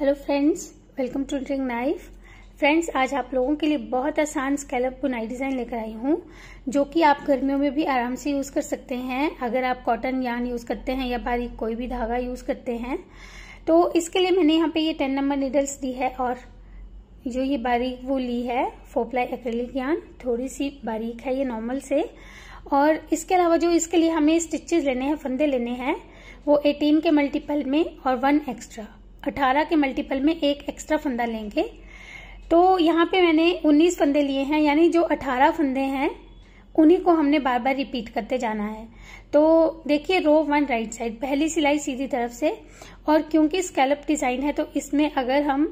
hello friends welcome to ड्रिंग नाइफ friends आज आप लोगों के लिए बहुत आसान स्कैलप बुनाई डिज़ाइन लेकर आई हूँ जो कि आप गर्मियों में भी आराम से यूज़ कर सकते हैं अगर आप कॉटन यान यूज़ करते हैं या बारीक कोई भी धागा यूज़ करते हैं तो इसके लिए मैंने यहाँ पे ये टेन नंबर निडल्स दी है और जो ये बारीक वो ली है फोपलाई एक्रेलिक यान थोड़ी सी बारीक है ये नॉर्मल से और इसके अलावा जो इसके लिए हमें स्टिचेज लेने हैं फंदे लेने हैं वो एटीन के मल्टीपल में और वन एक्स्ट्रा अठारह के मल्टीपल में एक एक्स्ट्रा फंदा लेंगे तो यहाँ पे मैंने उन्नीस फंदे लिए हैं यानी जो अठारह फंदे हैं उन्हीं को हमने बार बार रिपीट करते जाना है तो देखिए रो वन राइट साइड पहली सिलाई सीधी तरफ से और क्योंकि स्कैलप डिज़ाइन है तो इसमें अगर हम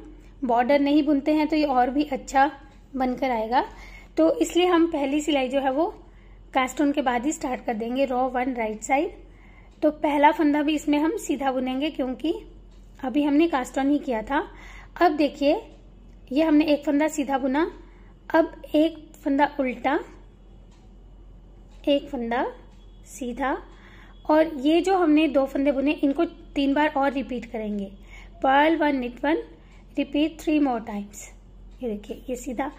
बॉर्डर नहीं बुनते हैं तो ये और भी अच्छा बनकर आएगा तो इसलिए हम पहली सिलाई जो है वो कास्टोन के बाद ही स्टार्ट कर देंगे रो वन राइट साइड तो पहला फंदा भी इसमें हम सीधा बुनेंगे क्योंकि अभी हमने कास्ट ऑन ही किया था अब देखिए ये हमने एक फंदा सीधा बुना अब एक फंदा उल्टा एक फंदा सीधा और ये जो हमने दो फंदे बुने इनको तीन बार और रिपीट करेंगे purl one knit one repeat three more times ये देखिए ये सीधा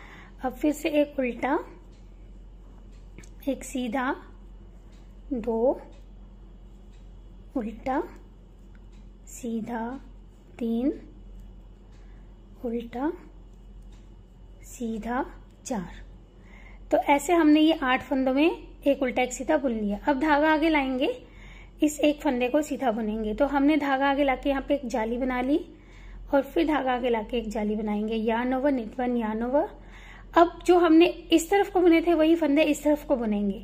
अब फिर से एक उल्टा एक सीधा दो उल्टा सीधा तीन उल्टा सीधा चार तो ऐसे हमने ये आठ फंदों में एक उल्टा एक सीधा बुन लिया अब धागा आगे लाएंगे इस एक फंदे को सीधा बुनेंगे तो हमने धागा आगे लाके यहाँ पे एक जाली बना ली और फिर धागा आगे लाके एक जाली बनाएंगे yarn over knit one yarn over अब जो हमने इस तरफ को बुने थे वही फंदे इस तरफ को बुनेंगे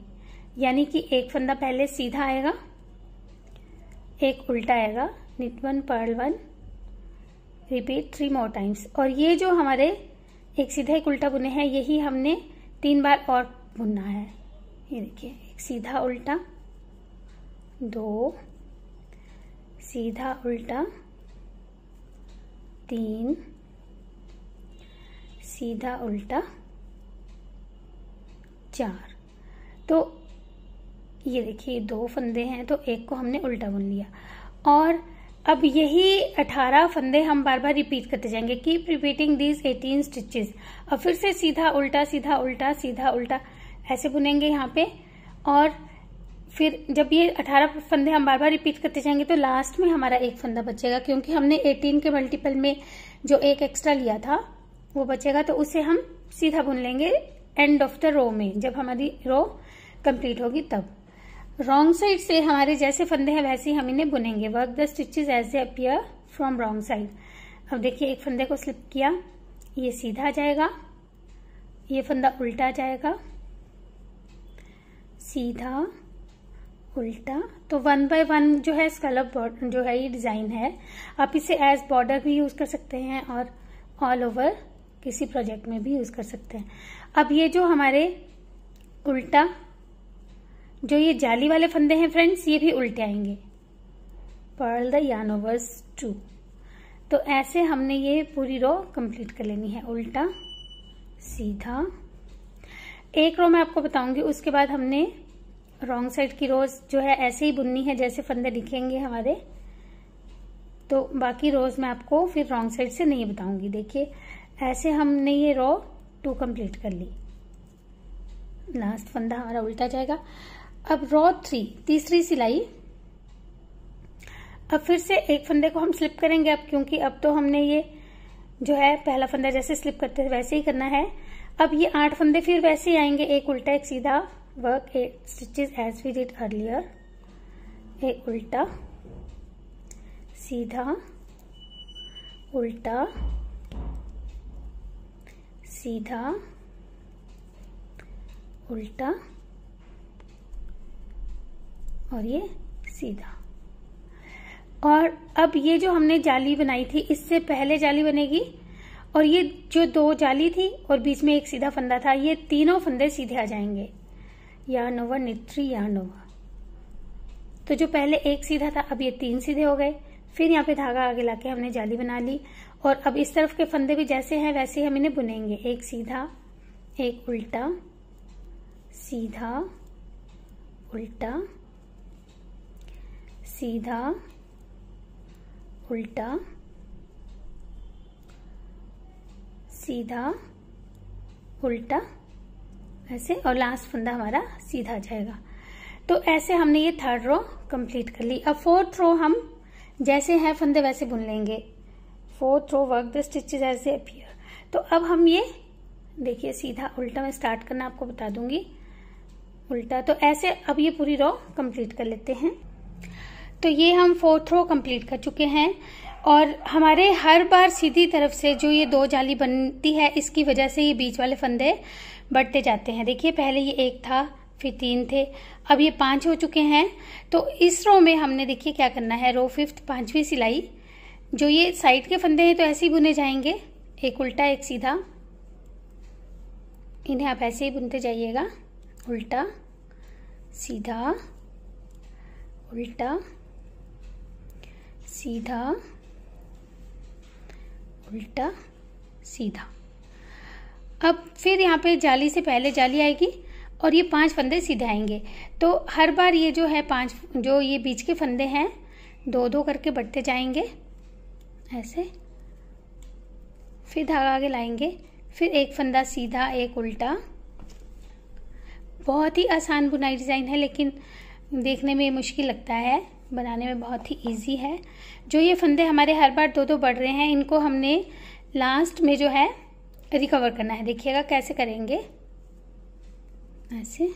यानी कि एक फंदा पहले सीधा आएगा एक उल्टा आएगा knit one one purl one repeat three more times और ये जो हमारे एक सीधा एक उल्टा बुने हैं यही हमने तीन बार और बुनना है ये देखिए एक सीधा उल्टा दो सीधा उल्टा तीन सीधा उल्टा चार तो ये देखिए दो फंदे हैं तो एक को हमने उल्टा बुन लिया और अब यही अठारह फंदे हम बार बार रिपीट करते जाएंगे keep repeating these eighteen stitches और फिर से सीधा उल्टा सीधा उल्टा सीधा उल्टा ऐसे बुनेंगे यहाँ पे और फिर जब ये अठारह फंदे हम बार बार रिपीट करते जाएंगे तो लास्ट में हमारा एक फंदा बचेगा क्योंकि हमने एटीन के मल्टीपल में जो एक एक्स्ट्रा लिया था वो बचेगा तो उसे हम सीधा बुन लेंगे एंड ऑफ द रो में जब हमारी रो कम्प्लीट होगी तब रॉन्ग साइड से हमारे जैसे फंदे हैं वैसे ही हम इन्हें बुनेंगे work the stitches as a appear from wrong side अब देखिए एक फंदे को स्लिप किया ये सीधा जाएगा ये फंदा उल्टा जाएगा सीधा उल्टा तो वन बाय वन जो है स्कलप जो है ये डिज़ाइन है आप इसे एज बॉर्डर भी यूज़ कर सकते हैं और ऑल ओवर किसी प्रोजेक्ट में भी यूज़ कर सकते हैं अब ये जो हमारे उल्टा जो ये जाली वाले फंदे हैं फ्रेंड्स ये भी उल्टे आएंगे पर्ल द यानोवर्स टू तो ऐसे हमने ये पूरी रो कंप्लीट कर लेनी है उल्टा सीधा एक रो मैं आपको बताऊंगी उसके बाद हमने रॉन्ग साइड की रोज जो है ऐसे ही बुननी है जैसे फंदे दिखेंगे हमारे तो बाकी रोज मैं आपको फिर रॉन्ग साइड से नहीं बताऊंगी देखिए ऐसे हमने ये रो टू कंप्लीट कर ली लास्ट फंदा हमारा उल्टा जाएगा अब रॉ थ्री तीसरी सिलाई अब फिर से एक फंदे को हम स्लिप करेंगे अब क्योंकि अब तो हमने ये जो है पहला फंदा जैसे स्लिप करते थे वैसे ही करना है अब ये आठ फंदे फिर वैसे ही आएंगे एक उल्टा एक सीधा work eight stitches as we did earlier एक उल्टा सीधा उल्टा सीधा उल्टा और ये सीधा और अब ये जो हमने जाली बनाई थी इससे पहले जाली बनेगी और ये जो दो जाली थी और बीच में एक सीधा फंदा था ये तीनों फंदे सीधे आ जाएंगे यान ओवर नित्री यान ओवर तो जो पहले एक सीधा था अब ये तीन सीधे हो गए फिर यहाँ पे धागा आगे लाके हमने जाली बना ली और अब इस तरफ के फंदे भी जैसे हैं वैसे हम इन्हें बुनेंगे एक सीधा एक उल्टा सीधा उल्टा सीधा उल्टा सीधा उल्टा ऐसे और लास्ट फंदा हमारा सीधा जाएगा तो ऐसे हमने ये थर्ड रो कंप्लीट कर ली अब फोर्थ रो हम जैसे हैं फंदे वैसे बुन लेंगे fourth row work the stitches ऐसे अपियर तो अब हम ये देखिए सीधा उल्टा मैं स्टार्ट करना आपको बता दूंगी उल्टा तो ऐसे अब ये पूरी रो कंप्लीट कर लेते हैं तो ये हम फोर्थ रो कंप्लीट कर चुके हैं और हमारे हर बार सीधी तरफ से जो ये दो जाली बनती है इसकी वजह से ये बीच वाले फंदे बढ़ते जाते हैं देखिए पहले ये एक था फिर तीन थे अब ये पांच हो चुके हैं तो इस रो में हमने देखिए क्या करना है रो फिफ्थ पांचवी सिलाई जो ये साइड के फंदे हैं तो ऐसे ही बुने जाएंगे एक उल्टा एक सीधा इन्हें आप ऐसे ही बुनते जाइएगा उल्टा सीधा उल्टा सीधा उल्टा सीधा अब फिर यहाँ पे जाली से पहले जाली आएगी और ये पांच फंदे सीधे आएंगे तो हर बार ये जो है पांच जो ये बीच के फंदे हैं दो दो करके बढ़ते जाएंगे ऐसे फिर धागा आगे लाएंगे फिर एक फंदा सीधा एक उल्टा बहुत ही आसान बुनाई डिज़ाइन है लेकिन देखने में मुश्किल लगता है बनाने में बहुत ही इजी है जो ये फंदे हमारे हर बार दो दो बढ़ रहे हैं इनको हमने लास्ट में जो है रिकवर करना है देखिएगा कैसे करेंगे ऐसे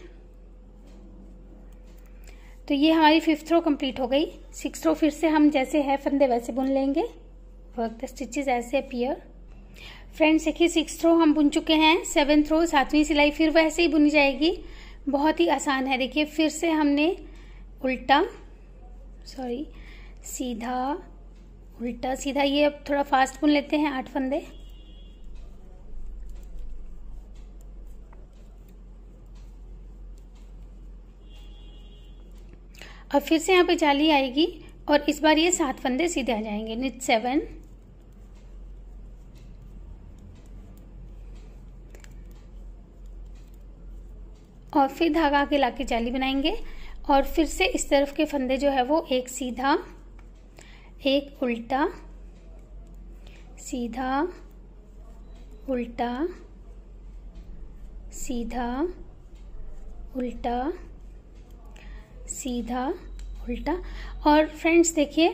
तो ये हमारी फिफ्थ रो कंप्लीट हो गई सिक्स रो फिर से हम जैसे है फंदे वैसे बुन लेंगे वर्क द स्टिचेज ऐसे अपियर फ्रेंड्स देखिए सिक्स रो हम बुन चुके हैं सेवन्थ रो सातवीं सिलाई फिर वैसे ही बुनी जाएगी बहुत ही आसान है देखिए फिर से हमने उल्टा सॉरी सीधा उल्टा सीधा ये अब थोड़ा फास्ट बुन लेते हैं आठ फंदे अब फिर से यहाँ पे जाली आएगी और इस बार ये सात फंदे सीधे आ जाएंगे निट सेवन और फिर धागा के लाके जाली बनाएंगे और फिर से इस तरफ के फंदे जो है वो एक सीधा एक उल्टा सीधा उल्टा सीधा उल्टा सीधा उल्टा और फ्रेंड्स देखिए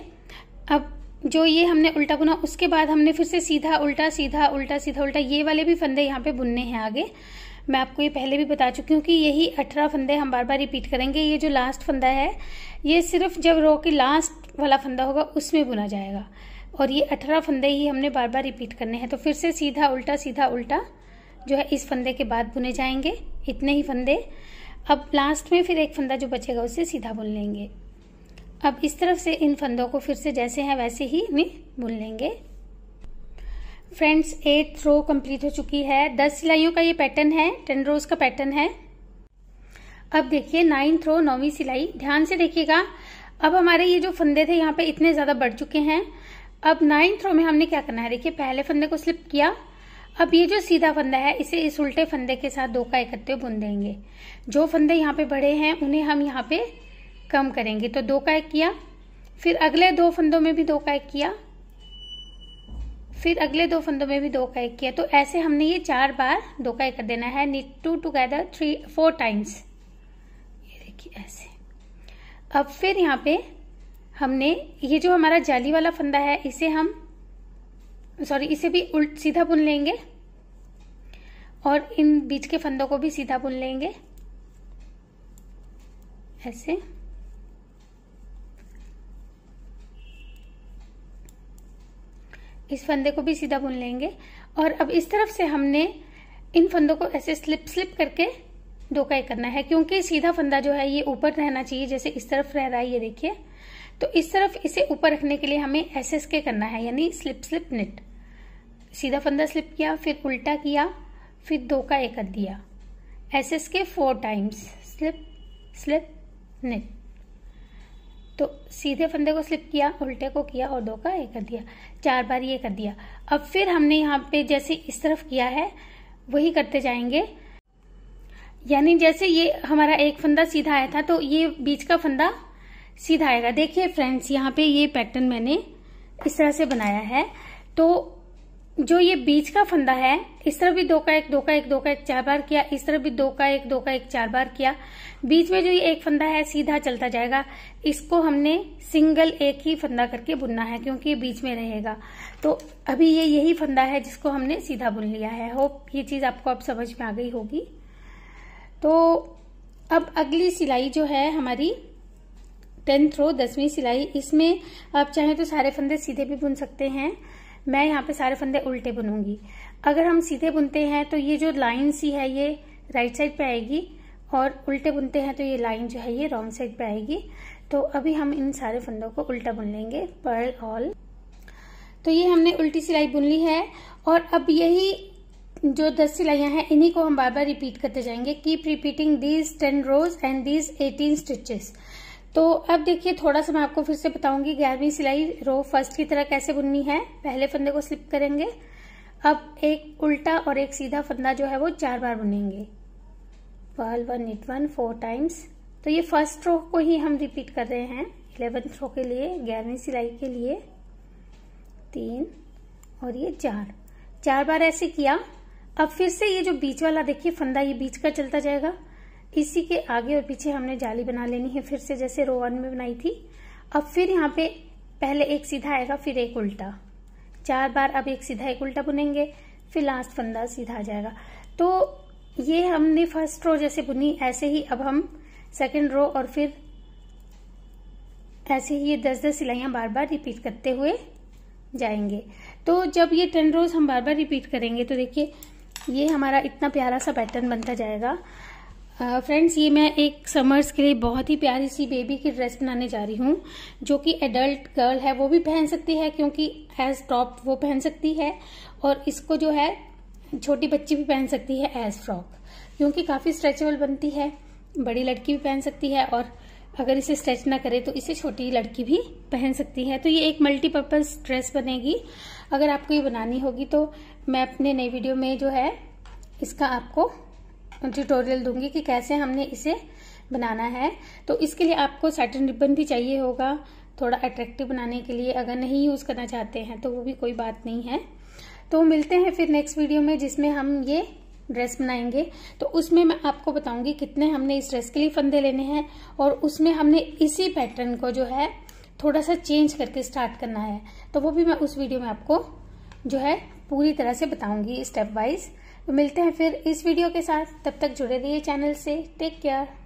अब जो ये हमने उल्टा बुना उसके बाद हमने फिर से सीधा उल्टा सीधा उल्टा सीधा उल्टा ये वाले भी फंदे यहाँ पे बुनने हैं आगे मैं आपको ये पहले भी बता चुकी हूँ कि यही अठारह फंदे हम बार बार रिपीट करेंगे ये जो लास्ट फंदा है ये सिर्फ जब रो के लास्ट वाला फंदा होगा उसमें बुना जाएगा और ये अठारह फंदे ही हमने बार बार रिपीट करने हैं तो फिर से सीधा उल्टा सीधा उल्टा जो है इस फंदे के बाद बुने जाएंगे इतने ही फंदे अब लास्ट में फिर एक फंदा जो बचेगा उसे सीधा बुन लेंगे अब इस तरफ से इन फंदों को फिर से जैसे हैं वैसे ही हमें बुन लेंगे फ्रेंड्स एट रो कंप्लीट हो चुकी है दस सिलाइयों का ये पैटर्न है टेन रोज का पैटर्न है अब देखिए नाइन्थ रो नौवीं सिलाई ध्यान से देखिएगा अब हमारे ये जो फंदे थे यहाँ पे इतने ज्यादा बढ़ चुके हैं अब नाइन्थ रो में हमने क्या करना है देखिए पहले फंदे को स्लिप किया अब ये जो सीधा फंदा है इसे इस उल्टे फंदे के साथ दो का इकट्ठे बुन देंगे जो फंदे यहाँ पे बढ़े हैं उन्हें हम यहाँ पे कम करेंगे तो दो का एक किया फिर अगले दो फंदों में भी दो का एक किया फिर अगले दो फंदों में भी दो का एक किया तो ऐसे हमने ये चार बार दो का एक कर देना है two together three four times ये देखिए ऐसे अब फिर यहाँ पे हमने ये जो हमारा जाली वाला फंदा है इसे हम सॉरी इसे भी उल्ट सीधा बुन लेंगे और इन बीच के फंदों को भी सीधा बुन लेंगे ऐसे इस फंदे को भी सीधा बुन लेंगे और अब इस तरफ से हमने इन फंदों को ऐसे स्लिप स्लिप करके डोकाई करना है क्योंकि सीधा फंदा जो है ये ऊपर रहना चाहिए जैसे इस तरफ रह रहा है ये देखिए तो इस तरफ इसे ऊपर रखने के लिए हमें ऐसे के करना है यानी स्लिप स्लिप निट सीधा फंदा स्लिप किया फिर उल्टा किया फिर धोखा एक कर दिया S S K four times slip slip knit तो सीधे फंदे को स्लिप किया उल्टे को किया और दो का ये कर दिया चार बार ये कर दिया अब फिर हमने यहाँ पे जैसे इस तरफ किया है वही करते जाएंगे यानी जैसे ये हमारा एक फंदा सीधा आया था तो ये बीच का फंदा सीधा आएगा देखिए फ्रेंड्स यहाँ पे ये पैटर्न मैंने इस तरह से बनाया है तो जो ये बीच का फंदा है इस तरफ भी दो का एक दो का एक दो का एक चार बार किया इस तरफ भी दो का एक दो का एक चार बार किया बीच में जो ये एक फंदा है सीधा चलता जाएगा इसको हमने सिंगल एक ही फंदा करके बुनना है क्योंकि ये बीच में रहेगा तो अभी ये यही फंदा है जिसको हमने सीधा बुन लिया है होप ये चीज आपको अब समझ में आ गई होगी तो अब अगली सिलाई जो है हमारी टेंथ रो दसवीं सिलाई इसमें आप चाहें तो सारे फंदे सीधे भी बुन सकते हैं मैं यहाँ पे सारे फंदे उल्टे बुनूंगी अगर हम सीधे बुनते हैं तो ये जो लाइन सी है ये राइट साइड पे आएगी और उल्टे बुनते हैं तो ये लाइन जो है ये रॉन्ग साइड पे आएगी तो अभी हम इन सारे फंदों को उल्टा बुन लेंगे पर्ल ऑल तो ये हमने उल्टी सिलाई बुन ली है और अब यही जो दस सिलाइयां हैं इन्हीं को हम बार बार रिपीट करते जाएंगे keep repeating these ten rows and these eighteen stitches तो अब देखिए थोड़ा सा मैं आपको फिर से बताऊंगी ग्यारहवीं सिलाई रो फर्स्ट की तरह कैसे बुननी है पहले फंदे को स्लिप करेंगे अब एक उल्टा और एक सीधा फंदा जो है वो चार बार बुनेंगे purl one knit one four times तो ये फर्स्ट रो को ही हम रिपीट कर रहे हैं इलेवेंथ रो के लिए ग्यारहवीं सिलाई के लिए तीन और ये चार चार बार ऐसे किया अब फिर से ये जो बीच वाला देखिए फंदा ये बीच का चलता जाएगा इसी के आगे और पीछे हमने जाली बना लेनी है फिर से जैसे रो वन में बनाई थी अब फिर यहाँ पे पहले एक सीधा आएगा फिर एक उल्टा चार बार अब एक सीधा एक उल्टा बुनेंगे फिर लास्ट फंदा सीधा आ जाएगा तो ये हमने फर्स्ट रो जैसे बुनी ऐसे ही अब हम सेकेंड रो और फिर ऐसे ही ये दस दस सिलाइयां बार बार रिपीट करते हुए जाएंगे तो जब ये टेन रोज हम बार बार रिपीट करेंगे तो देखिए ये हमारा इतना प्यारा सा पैटर्न बनता जाएगा फ्रेंड्स uh, ये मैं एक समर्स के लिए बहुत ही प्यारी सी बेबी की ड्रेस बनाने जा रही हूँ जो कि एडल्ट गर्ल है वो भी पहन सकती है क्योंकि एज टॉप वो पहन सकती है और इसको जो है छोटी बच्ची भी पहन सकती है एज फ्रॉक क्योंकि काफ़ी स्ट्रेचेबल बनती है बड़ी लड़की भी पहन सकती है और अगर इसे स्ट्रेच ना करे तो इसे छोटी लड़की भी पहन सकती है तो ये एक मल्टीपर्पज़ ड्रेस बनेगी अगर आपको ये बनानी होगी तो मैं अपने नई वीडियो में जो है इसका आपको ट्यूटोरियल दूंगी कि कैसे हमने इसे बनाना है तो इसके लिए आपको सैटन रिबन भी चाहिए होगा थोड़ा अट्रैक्टिव बनाने के लिए अगर नहीं यूज़ करना चाहते हैं तो वो भी कोई बात नहीं है तो मिलते हैं फिर नेक्स्ट वीडियो में जिसमें हम ये ड्रेस बनाएंगे तो उसमें मैं आपको बताऊंगी कितने हमने इस ड्रेस के लिए फंदे लेने हैं और उसमें हमने इसी पैटर्न को जो है थोड़ा सा चेंज करके स्टार्ट करना है तो वो भी मैं उस वीडियो में आपको जो है पूरी तरह से बताऊंगी स्टेप वाइज मिलते हैं फिर इस वीडियो के साथ तब तक जुड़े रहिए चैनल से टेक केयर